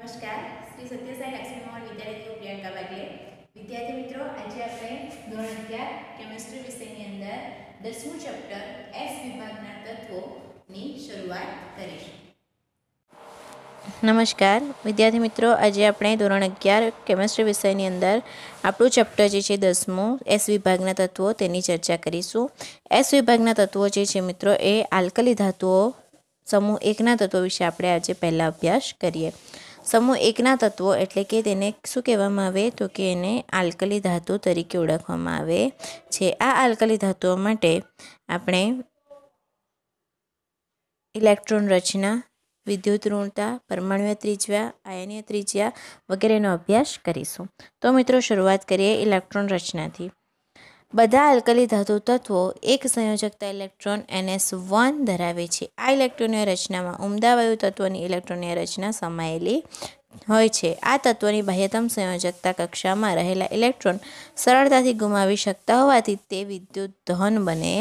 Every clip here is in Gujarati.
નમસ્કાર શ્રી સત્યસાઈ લક્ષ્મીમોહન વિદ્યાર્થીઓ પ્રિયંકા બાગલે વિદ્યાર્થી મિત્રો આજે આપણે ધોરણ અગિયાર કેમેસ્ટ્રી વિષયની અંદર દસમું ચેપ્ટર એસ વિભાગના તત્વોની શરૂઆત કરીશું નમસ્કાર વિદ્યાર્થી મિત્રો આજે આપણે ધોરણ અગિયાર કેમેસ્ટ્રી વિષયની અંદર આપણું ચેપ્ટર જે છે દસમું એસ વિભાગના તત્વો તેની ચર્ચા કરીશું એસ વિભાગના તત્વો જે છે મિત્રો એ આલ્કલી ધાતુઓ સમૂહ એકના તત્વો વિશે આપણે આજે પહેલાં અભ્યાસ કરીએ સમૂહ એકના તત્વો એટલે કે તેને શું કહેવામાં આવે તો કે એને આલ્કલી ધાતુ તરીકે ઓળખવામાં આવે છે આ આલ્કલી ધાતુઓ માટે આપણે ઇલેક્ટ્રોન રચના વિદ્યુત ઋણતા પરમાણુય ત્રિજ્યા આયનીય ત્રિજ્યા વગેરેનો અભ્યાસ કરીશું તો મિત્રો શરૂઆત કરીએ ઇલેક્ટ્રોન રચનાથી બધા અલ્કલી ધાતુ તત્વો એક સંયોજકતા ઇલેક્ટ્રોન એનએસ વન ધરાવે છે આ ઇલેક્ટ્રોનીય રચનામાં ઉમદા વાયુ તત્વોની ઇલેક્ટ્રોનીય રચના સમાયેલી હોય છે આ તત્વની બાહ્યતમ સંયોજકતા કક્ષામાં રહેલા ઇલેક્ટ્રોન સરળતાથી ગુમાવી શકતા હોવાથી તે વિદ્યુત ધન બને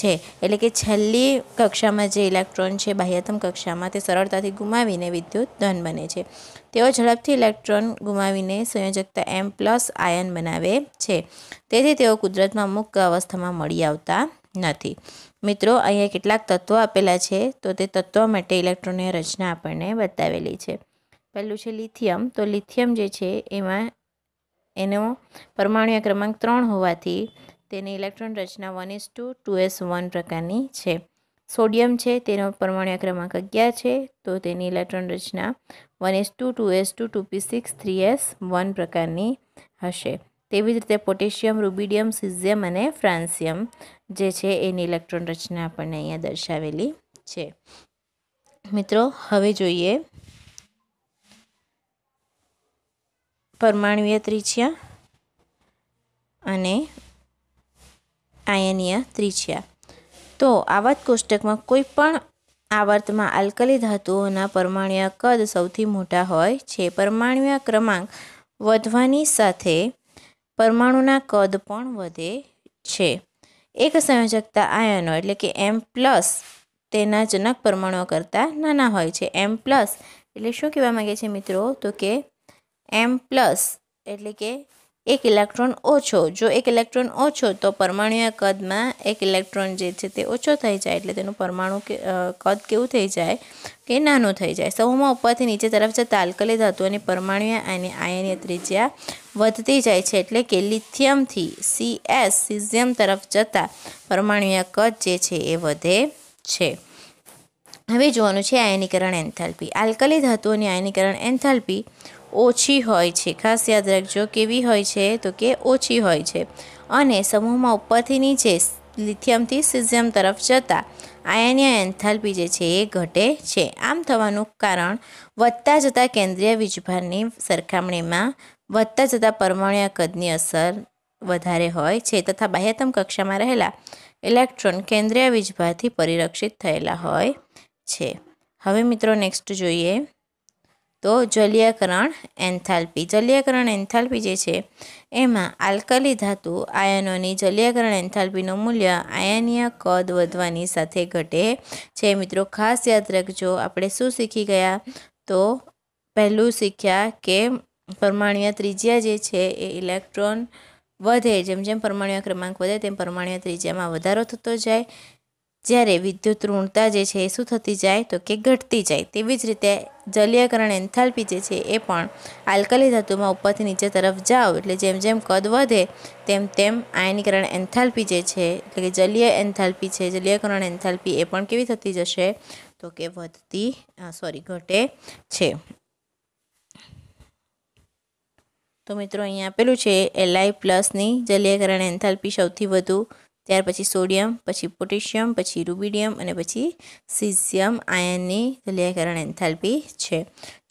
છે એટલે કે છેલ્લી કક્ષામાં જે ઇલેક્ટ્રોન છે બાહ્યતમ કક્ષામાં તે સરળતાથી ગુમાવીને વિદ્યુત ધન બને છે તેઓ ઝડપથી ઇલેક્ટ્રોન ગુમાવીને સંયોજકતા એમ પ્લસ આયન બનાવે છે તેથી તેઓ કુદરતમાં મુક્ત અવસ્થામાં મળી આવતા નથી મિત્રો અહીંયા કેટલાક તત્વો આપેલા છે તો તે તત્વો માટે ઇલેક્ટ્રોનની રચના આપણને બતાવેલી છે પહેલું છે લિથિયમ તો લિથિયમ જે છે એમાં એનો પરમાણુય ક્રમાંક ત્રણ હોવાથી તેની ઇલેક્ટ્રોન રચના one S two two S one પ્રકારની છે સોડિયમ છે તેનો પરમાણુય ક્રમાંક અગિયાર છે તો તેની ઇલેક્ટ્રોન રચના one S two two S two two P six three S one પ્રકારની હશે તેવી જ રીતે પોટેશિયમ રૂબિડિયમ સિઝિયમ અને ફ્રાન્સિયમ જે છે એની ઇલેક્ટ્રોન રચના આપણને અહીંયા દર્શાવેલી છે મિત્રો હવે જોઈએ પરમાણુય ત્રિજ્યા અને આયનીય ત્રિજ્યા તો આવા કોષ્ટકમાં કોઈ પણ આવર્તમાં આલ્કલી ધાતુઓના પરમાણુય કદ સૌથી મોટા હોય છે પરમાણુય ક્રમાંક વધવાની સાથે પરમાણુના કદ પણ વધે છે એક સંયોજકતા આયનો એટલે કે એમ પ્લસ તેના જનક પરમાણુઓ કરતાં નાના હોય છે એમ પ્લસ એટલે શું કહેવા માગે છે મિત્રો તો કે એમ પ્લસ એટલે કે એક ઇલેક્ટ્રોન ઓછો જો એક ઇલેક્ટ્રોન ઓછો તો પરમાણુય કદમાં એક ઇલેક્ટ્રોન જે છે તે ઓછો થઈ જાય એટલે તેનું પરમાણુ કદ કેવું થઈ જાય કે નાનું થઈ જાય સમૂહમાં ઉપરથી નીચે તરફ જતા આલ્કલી ધાતુઓની પરમાણુય અને આયનીય ત્રિજ્યા વધતી જાય છે એટલે કે લિથિયમથી એસ સિઝિયમ તરફ જતાં પરમાણુય કદ જે છે એ વધે છે હવે જોવાનું છે આયનીકરણ એન્થાલ્પી આલ્કલી ધાતુઓની આયનીકરણ એન્થાલ્પી ઓછી હોય છે ખાસ યાદ રાખજો કેવી હોય છે તો કે ઓછી હોય છે અને સમૂહમાં ઉપરથી નીચે લિથિયમથી સિઝિયમ તરફ જતાં આયનીય એન્થાલ્પી જે છે એ ઘટે છે આમ થવાનું કારણ વધતા જતા કેન્દ્રીય વીજભારની સરખામણીમાં વધતા જતાં પરમાણુય કદની અસર વધારે હોય છે તથા બાહ્યતમ કક્ષામાં રહેલા ઇલેક્ટ્રોન કેન્દ્રીય વીજભારથી પરિરક્ષિત થયેલા હોય છે હવે મિત્રો નેક્સ્ટ જોઈએ તો જલીયકરણ એન્થાલ્પી જલીયકરણ એન્થાલ્પી જે છે એમાં આલ્કલી ધાતુ આયનોની જલીયકરણ એન્થાલ્પીનું મૂલ્ય આયનીય કદ વધવાની સાથે ઘટે છે મિત્રો ખાસ યાદ રાખજો આપણે શું શીખી ગયા તો પહેલું શીખ્યા કે પરમાણ્વીય ત્રિજ્યા જે છે એ ઇલેક્ટ્રોન વધે જેમ જેમ પરમાણ્વીય ક્રમાંક વધે તેમ પરમાણ્વીય ત્રિજ્યામાં વધારો થતો જાય જ્યારે વિદ્યુત ઋણતા જે છે એ શું થતી જાય તો કે ઘટતી જાય તેવી જ રીતે જલીયકરણ એન્થાલ્પી જે છે એ પણ આલ્કલી ધાતુમાં ઉપરથી નીચે તરફ જાઓ એટલે જેમ જેમ કદ વધે તેમ તેમ આયનીકરણ એન્થાલ્પી જે છે એટલે કે જલીય એન્થાલ્પી છે જલીયકરણ એન્થાલ્પી એ પણ કેવી થતી જશે તો કે વધતી સોરી ઘટે છે તો મિત્રો અહીંયા આપેલું છે એલઆઈ પ્લસની જલીયકરણ એન્થાલ્પી સૌથી વધુ ત્યાર પછી સોડિયમ પછી પોટેશિયમ પછી રુબિડિયમ અને પછી સિઝિયમ આયનની જલીયકરણ એન્થાલ્પી છે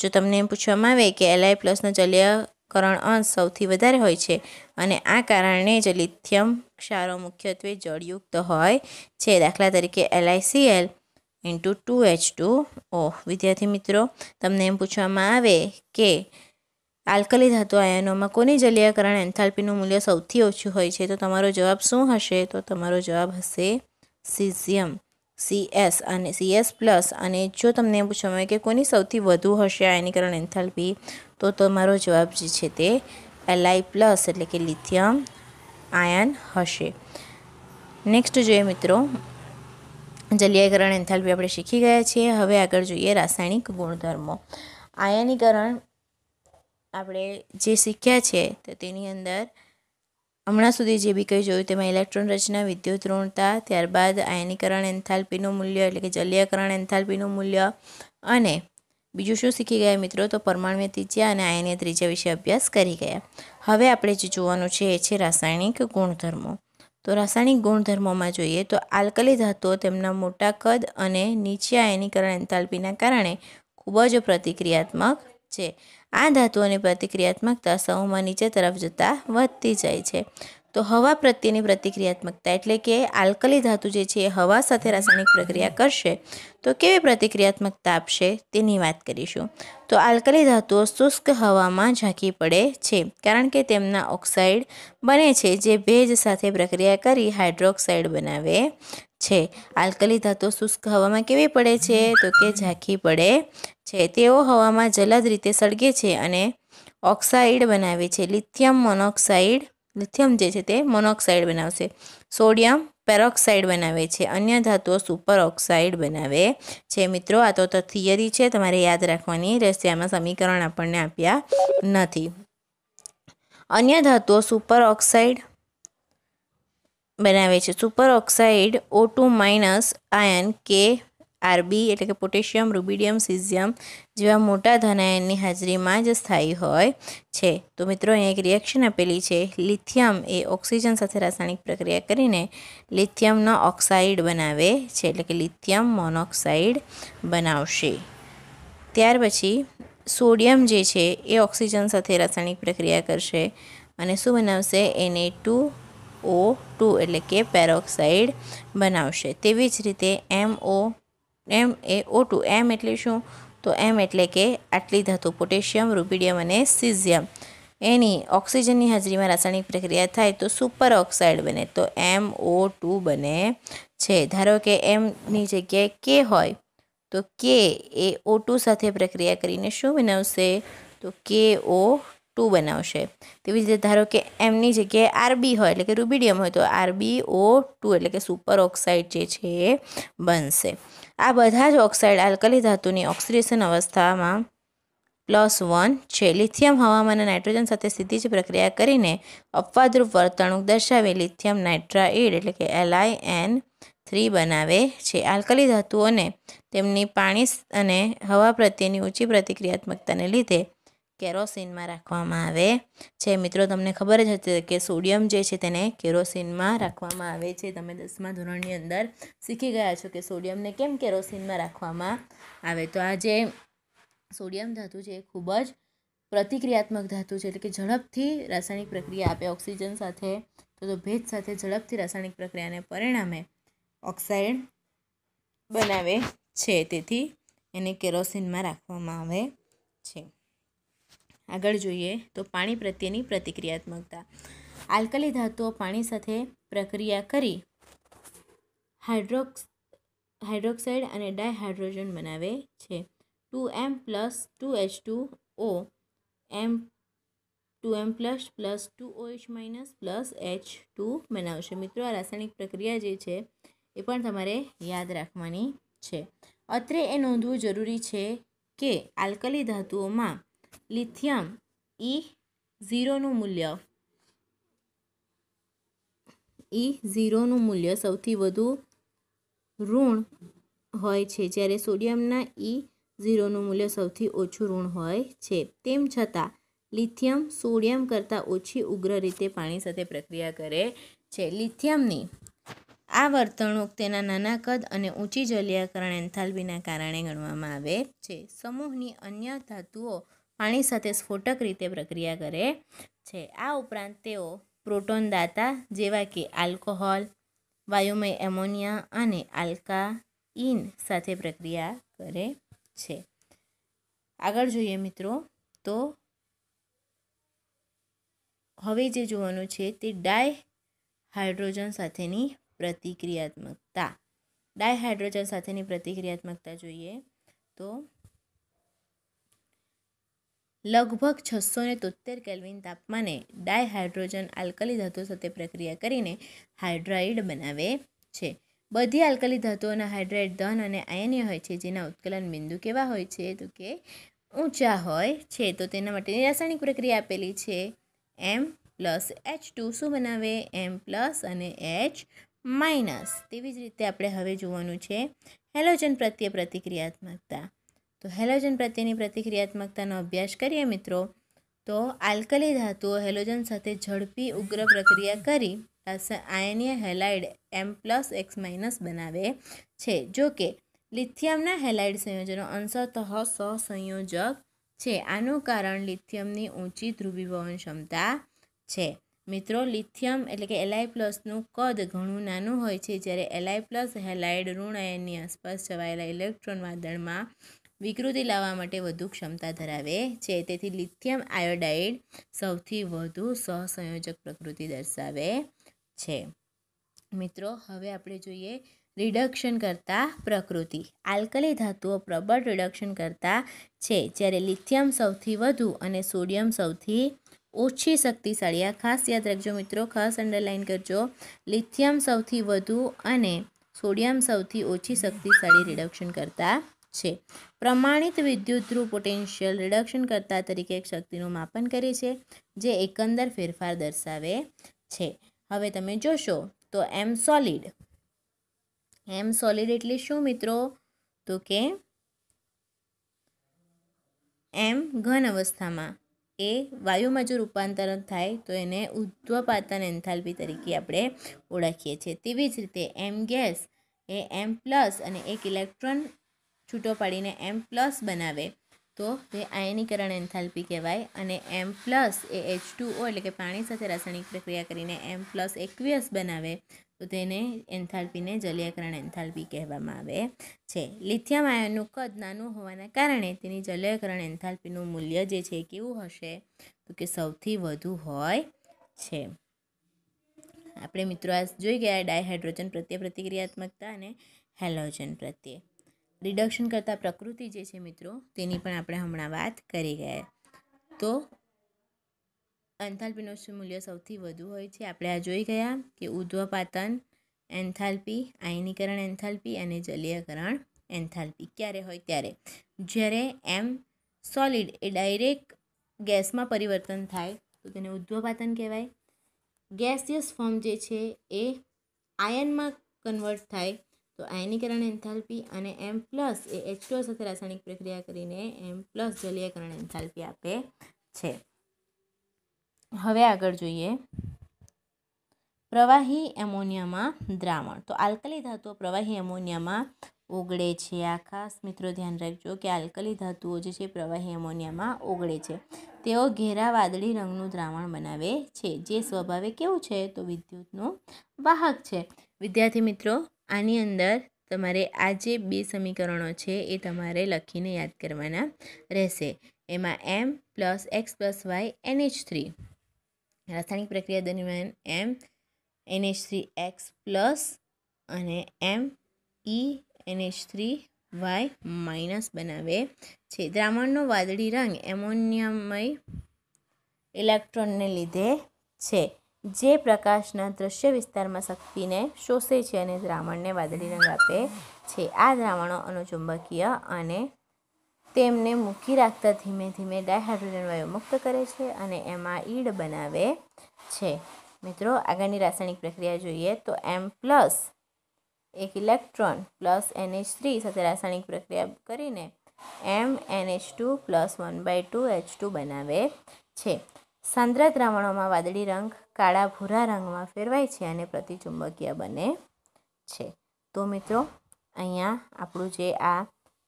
જો તમને એમ પૂછવામાં આવે કે એલઆઈ પ્લસનો જલીયકરણ અંશ સૌથી વધારે હોય છે અને આ કારણે જ લિથિયમ ક્ષારો મુખ્યત્વે જળયુક્ત હોય છે દાખલા તરીકે LICL into two H two O વિદ્યાર્થી મિત્રો તમને એમ પૂછવામાં આવે કે આલ્કલી ધાતુ આયનોમાં કોની જલીયકરણ એન્થાલ્પીનું મૂલ્ય સૌથી ઓછું હોય છે તો તમારો જવાબ શું હશે તો તમારો જવાબ હશે સીઝિયમ સીએસ અને સીએસ પ્લસ અને જો તમને પૂછવામાં આવે કે કોની સૌથી વધુ હશે આયનીકરણ એન્થાલ્પી તો તમારો જવાબ જે છે તે એલઆઈ પ્લસ એટલે કે લિથિયમ આયન હશે નેક્સ્ટ જોઈએ મિત્રો જલીયકરણ એન્થાલ્પી આપણે શીખી ગયા છીએ હવે આગળ જોઈએ રાસાયણિક ગુણધર્મો આયનીકરણ આપણે જે શીખ્યા છે તો તેની અંદર હમણાં સુધી જે બી કંઈ જોયું તેમાં ઇલેક્ટ્રોન રચના વિદ્યુત ઋણતા ત્યારબાદ આયનીકરણ એન્થાલ્પીનું મૂલ્ય એટલે કે જલીયકરણ એન્થાલ્પીનું મૂલ્ય અને બીજું શું શીખી ગયા મિત્રો તો પરમાણુય ત્રીજા અને આયનીય ત્રીજા વિશે અભ્યાસ કરી ગયા હવે આપણે જે જોવાનું છે એ છે રાસાયણિક ગુણધર્મો તો રાસાયણિક ગુણધર્મોમાં જોઈએ તો આલ્કલી ધાતુઓ તેમના મોટા કદ અને નીચે આયનીકરણ એન્થાલ્પીના કારણે ખૂબ જ પ્રતિક્રિયાત્મક છે આ ધાતુઓની પ્રતિક્રિયાત્મકતા સૌમાં નીચે તરફ જતાં વધતી જાય છે તો હવા પ્રત્યેની પ્રતિક્રિયાત્મકતા એટલે કે આલ્કલી ધાતુ જે છે એ હવા સાથે રાસાયણિક પ્રક્રિયા કરશે તો કેવી પ્રતિક્રિયાત્મકતા આપશે તેની વાત કરીશું તો આલ્કલી ધાતુઓ શુષ્ક હવામાં ઝાંકી પડે છે કારણ કે તેમના ઓક્સાઇડ બને છે જે ભેજ સાથે પ્રક્રિયા કરી હાઇડ્રોક્સાઇડ બનાવે છે આલ્કલી ધાતુઓ શુષ્ક હવામાં કેવી પડે છે તો કે ઝાંખી પડે છે તેઓ હવામાં જલદ રીતે સળગે છે અને ઓક્સાઇડ બનાવે છે લિથિયમ મોનોક્સાઇડ લિથિયમ જે છે તે મોનોક્સાઇડ બનાવશે સોડિયમ પેરોક્સાઇડ બનાવે છે અન્ય ધાતુઓ સુપર ઓક્સાઇડ બનાવે છે મિત્રો આ તો થિયરી છે તમારે યાદ રાખવાની રહેશે આમાં સમીકરણ આપણને આપ્યા નથી અન્ય ધાતુઓ સુપર ઓક્સાઇડ બનાવે છે super oxide O two minus આયન કે આરબી એટલે કે પોટેશિયમ રૂબિડિયમ સિઝિયમ જેવા મોટા ધનાયનની હાજરીમાં જ સ્થાયી હોય છે તો મિત્રો અહીંયા એક રિએક્શન આપેલી છે લિથિયમ એ ઓક્સિજન સાથે રાસાયણિક પ્રક્રિયા કરીને લિથિયમનો ઓક્સાઇડ બનાવે છે એટલે કે લિથિયમ મોનોક્સાઇડ બનાવશે ત્યાર પછી સોડિયમ જે છે એ ઓક્સિજન સાથે રાસાયણિક પ્રક્રિયા કરશે અને શું બનાવશે એને ટુ ઓ ટુ એટલે કે પેરોક્સાઇડ બનાવશે તેવી જ રીતે એમ ઓ એમ એ ઓ ટુ એમ એટલે શું તો એમ એટલે કે આટલી ધાતુ પોટેશિયમ રૂબિડિયમ અને સિઝિયમ એની ઓક્સિજનની હાજરીમાં રાસાયણિક પ્રક્રિયા થાય તો સુપર ઓક્સાઇડ બને તો એમ ઓ ટુ બને છે ધારો કે એમની જગ્યાએ કે હોય તો કે એ ઓ ટુ સાથે પ્રક્રિયા કરીને શું બનાવશે તો કે ઓ ટુ બનાવશે તેવી રીતે ધારો કે એમની જગ્યાએ આરબી હોય એટલે કે રૂબિડિયમ હોય તો આરબી ઓ ટુ એટલે કે સુપર ઓક્સાઇડ જે છે એ બનશે આ બધા જ ઓક્સાઇડ આલ્કલી ધાતુની ઓક્સિડેશન અવસ્થામાં પ્લસ વન છે લિથિયમ હવામાન નાઇટ્રોજન સાથે સીધી જ પ્રક્રિયા કરીને અપવાદરૂપ વર્તણૂક દર્શાવી લિથિયમ નાઇટ્રાઇડ એટલે કે એલઆઈ એન થ્રી બનાવે છે આલ્કલી ધાતુઓને તેમની પાણી અને હવા પ્રત્યેની ઊંચી પ્રતિક્રિયાત્મકતાને લીધે કેરોસીનમાં રાખવામાં આવે છે મિત્રો તમને ખબર જ હતી કે સોડિયમ જે છે તેને કેરોસીનમાં રાખવામાં આવે છે તમે દસમા ધોરણની અંદર શીખી ગયા છો કે સોડિયમને કેમ કેરોસીનમાં રાખવામાં આવે તો આ જે સોડિયમ ધાતુ છે એ ખૂબ જ પ્રતિક્રિયાત્મક ધાતુ છે એટલે કે ઝડપથી રાસાયણિક પ્રક્રિયા આપે ઓક્સિજન સાથે તો ભેજ સાથે ઝડપથી રાસાયણિક પ્રક્રિયાને પરિણામે ઓક્સાઇડ બનાવે છે તેથી એને કેરોસીનમાં રાખવામાં આવે છે આગળ જોઈએ તો પાણી પ્રત્યેની પ્રતિક્રિયાત્મકતા આલ્કલી ધાતુઓ પાણી સાથે પ્રક્રિયા કરી હાઇડ્રોક્સ હાઇડ્રોક્સાઇડ અને ડાયહાઇડ્રોજન બનાવે છે two M plus two H two O M two M plus plus two O H minus plus H two બનાવશે મિત્રો આ રાસાયણિક પ્રક્રિયા જે છે એ પણ તમારે યાદ રાખવાની છે અત્રે એ નોંધવું જરૂરી છે કે આલ્કલી ધાતુઓમાં લિથિયમ ઈ ઝીરોનું મૂલ્ય ઈ ઝીરોનું મૂલ્ય સૌથી વધુ ઋણ હોય છે જ્યારે સોડિયમના ઈ ઝીરોનું મૂલ્ય સૌથી ઓછું ઋણ હોય છે તેમ છતાં લિથિયમ સોડિયમ કરતાં ઓછી ઉગ્ર રીતે પાણી સાથે પ્રક્રિયા કરે છે લિથિયમની આ વર્તણૂક તેના નાના કદ અને ઊંચી જલીયાકરણ એન્થાલ્પીના કારણે ગણવામાં આવે છે સમૂહની અન્ય ધાતુઓ પાણી સાથે સ્ફોટક રીતે પ્રક્રિયા કરે છે આ ઉપરાંત તેઓ પ્રોટોન દાતા જેવા કે આલ્કોહોલ વાયુમય એમોનિયા અને આલ્કા ઇન સાથે પ્રક્રિયા કરે છે આગળ જોઈએ મિત્રો તો હવે જે જોવાનું છે તે ડાય હાઇડ્રોજન સાથેની પ્રતિક્રિયાત્મકતા ડાયહાઇડ્રોજન સાથેની પ્રતિક્રિયાત્મકતા જોઈએ તો લગભગ છસો ને તોતેર કેલ્વિન તાપમાને ડાયહાઇડ્રોજન આલ્કલી ધાતુ સાથે પ્રક્રિયા કરીને હાઇડ્રાઇડ બનાવે છે બધી આલ્કલી ધાતુઓના હાઇડ્રાઇડ ધન અને આયનીય હોય છે જેના ઉત્કલન બિંદુ કેવા હોય છે તો કે ઊંચા હોય છે તો તેના માટેની રાસાયણિક પ્રક્રિયા આપેલી છે એમ પ્લસ એચ ટુ શું બનાવે એમ પ્લસ અને એચ માઇનસ તેવી જ રીતે આપણે હવે જોવાનું છે હેલોજન પ્રત્યે પ્રતિક્રિયાત્મકતા તો હેલોજન પ્રત્યેની પ્રતિક્રિયાત્મકતાનો અભ્યાસ કરીએ મિત્રો તો આલ્કલી ધાતુઓ હેલોજન સાથે ઝડપી ઉગ્ર પ્રક્રિયા કરી આયનીય halide M plus X minus બનાવે છે જો કે લિથિયમના હેલાઇડ સંયોજનો અંશતઃ સહસંયોજક છે આનું કારણ લિથિયમની ઊંચી ધ્રુવીભવન ક્ષમતા છે મિત્રો લિથિયમ એટલે કે એલઆઈ પ્લસનું કદ ઘણું નાનું હોય છે જ્યારે એલઆઈ પ્લસ હેલાઇડ ઋણ આયનની આસપાસ છવાયેલા ઇલેક્ટ્રોન વાદળમાં વિકૃતિ લાવવા માટે વધુ ક્ષમતા ધરાવે છે તેથી લિથિયમ આયોડાઇડ સૌથી વધુ સહસંયોજક પ્રકૃતિ દર્શાવે છે મિત્રો હવે આપણે જોઈએ રિડક્શન કરતા પ્રકૃતિ આલ્કલી ધાતુઓ પ્રબળ રિડક્શન કરતા છે જ્યારે લિથિયમ સૌથી વધુ અને સોડિયમ સૌથી ઓછી શક્તિશાળી આ ખાસ યાદ રાખજો મિત્રો ખાસ અંડરલાઇન કરજો લિથિયમ સૌથી વધુ અને સોડિયમ સૌથી ઓછી શક્તિશાળી રિડક્શન કરતા છે પ્રમાણિત વિદ્યુત ધ્રુવ પોટેન્શિયલ રિડક્શન કરતા તરીકે એક શક્તિનું માપન કરે છે જે એકંદર ફેરફાર દર્શાવે છે હવે તમે જોશો તો એમ સોલિડ એમ સોલિડ એટલે શું મિત્રો તો કે એમ ઘન અવસ્થામાં એ વાયુમાં જો રૂપાંતરણ થાય તો એને ઉદ્ધ્વપાતન એન્થાલ્પી તરીકે આપણે ઓળખીએ છીએ તેવી જ રીતે એમ ગેસ એ એમ પ્લસ અને એક ઇલેક્ટ્રોન છૂટો પાડીને એમ પ્લસ બનાવે તો તે આયનીકરણ એન્થાલ્પી કહેવાય અને એમ પ્લસ એ એચ એટલે કે પાણી સાથે રાસાયણિક પ્રક્રિયા કરીને એમ પ્લસ એક્વિયસ બનાવે તો તેને એન્થાલ્પીને જલીયકરણ એન્થાલ્પી કહેવામાં આવે છે લિથિયમ આયનનું કદ નાનું હોવાના કારણે તેની જલીયકરણ એન્થાલ્પીનું મૂલ્ય જે છે કેવું હશે તો કે સૌથી વધુ હોય છે આપણે મિત્રો આ જોઈ ગયા ડાયહાઇડ્રોજન પ્રત્યે પ્રતિક્રિયાત્મકતા અને હેલોજન પ્રત્યે રિડક્શન કરતાં પ્રકૃતિ જે છે મિત્રો તેની પણ આપણે હમણાં વાત કરી ગયા તો એન્થાલ્પીનું મૂલ્ય સૌથી વધુ હોય છે આપણે આ જોઈ ગયા કે ઉધ્વપાતન એન્થાલ્પી આયનીકરણ એન્થાલ્પી અને જલીયકરણ એન્થાલ્પી ક્યારે હોય ત્યારે જ્યારે એમ સોલિડ એ ડાયરેક્ટ ગેસમાં પરિવર્તન થાય તો તેને ઉદ્વપાતન કહેવાય ગેસિયસ ફોર્મ જે છે એ આયનમાં કન્વર્ટ થાય તો આયનીકરણ એન્થાલ્પી અને M plus A H two સાથે રાસાયણિક પ્રક્રિયા કરીને એમ પ્લસ જલીયકરણ એન્થાલ્પી આપે છે હવે આગળ જોઈએ પ્રવાહી એમોનિયામાં દ્રાવણ તો આલ્કલી ધાતુઓ પ્રવાહી એમોનિયામાં ઓગળે છે આ ખાસ મિત્રો ધ્યાન રાખજો કે આલ્કલી ધાતુઓ જે છે પ્રવાહી એમોનિયામાં ઓગળે છે તેઓ ઘેરા વાદળી રંગનું દ્રાવણ બનાવે છે જે સ્વભાવે કેવું છે તો વિદ્યુતનું વાહક છે વિદ્યાર્થી મિત્રો આની અંદર તમારે આ જે બે સમીકરણો છે એ તમારે લખીને યાદ કરવાના રહેશે એમાં M plus X plus Y NH three રાસાયણિક પ્રક્રિયા દરમિયાન M NH three X plus અને M E NH three Y minus બનાવે છે દ્રામણનો વાદળી રંગ એમોનિયમય ઇલેક્ટ્રોનને લીધે છે જે પ્રકાશના દ્રશ્ય વિસ્તારમાં શક્તિને શોષે છે અને દ્રાવણને વાદળી રંગ આપે છે આ દ્રાવણો અનુચુંબકીય અને તેમને મૂકી રાખતા ધીમે ધીમે ડાયહાઇડ્રોજન વાયુ મુક્ત કરે છે અને એમાં ઈડ બનાવે છે મિત્રો આગળની રાસાયણિક પ્રક્રિયા જોઈએ તો એમ પ્લસ એક ઇલેક્ટ્રોન પ્લસ એનએચ થ્રી સાથે રાસાયણિક પ્રક્રિયા કરીને M NH two plus one by two H two બનાવે છે સાંદ્રા દ્રાવણોમાં વાદળી રંગ કાળા ભૂરા રંગમાં ફેરવાય છે અને પ્રતિચુંબકીય બને છે તો મિત્રો અહીંયા આપણું જે આ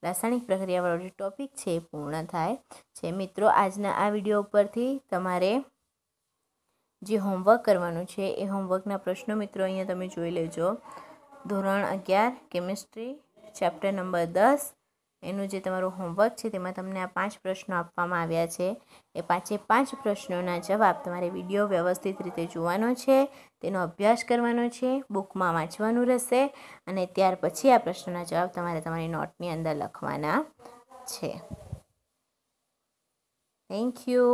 રાસાયણિક પ્રક્રિયાવાળો જે ટોપિક છે એ પૂર્ણ થાય છે મિત્રો આજના આ વિડીયો ઉપરથી તમારે જે હોમવર્ક કરવાનું છે એ હોમવર્કના પ્રશ્નો મિત્રો અહીંયા તમે જોઈ લેજો ધોરણ અગિયાર કેમિસ્ટ્રી ચેપ્ટર નંબર દસ એનું જે તમારું હોમવર્ક છે તેમાં તમને આ પાંચ પ્રશ્નો આપવામાં આવ્યા છે એ પાંચે પાંચ પ્રશ્નોના જવાબ તમારે વિડીયો વ્યવસ્થિત રીતે જોવાનો છે તેનો અભ્યાસ કરવાનો છે બુકમાં વાંચવાનું રહેશે અને ત્યાર પછી આ પ્રશ્નોના જવાબ તમારે તમારી નોટની અંદર લખવાના છે થેન્ક યુ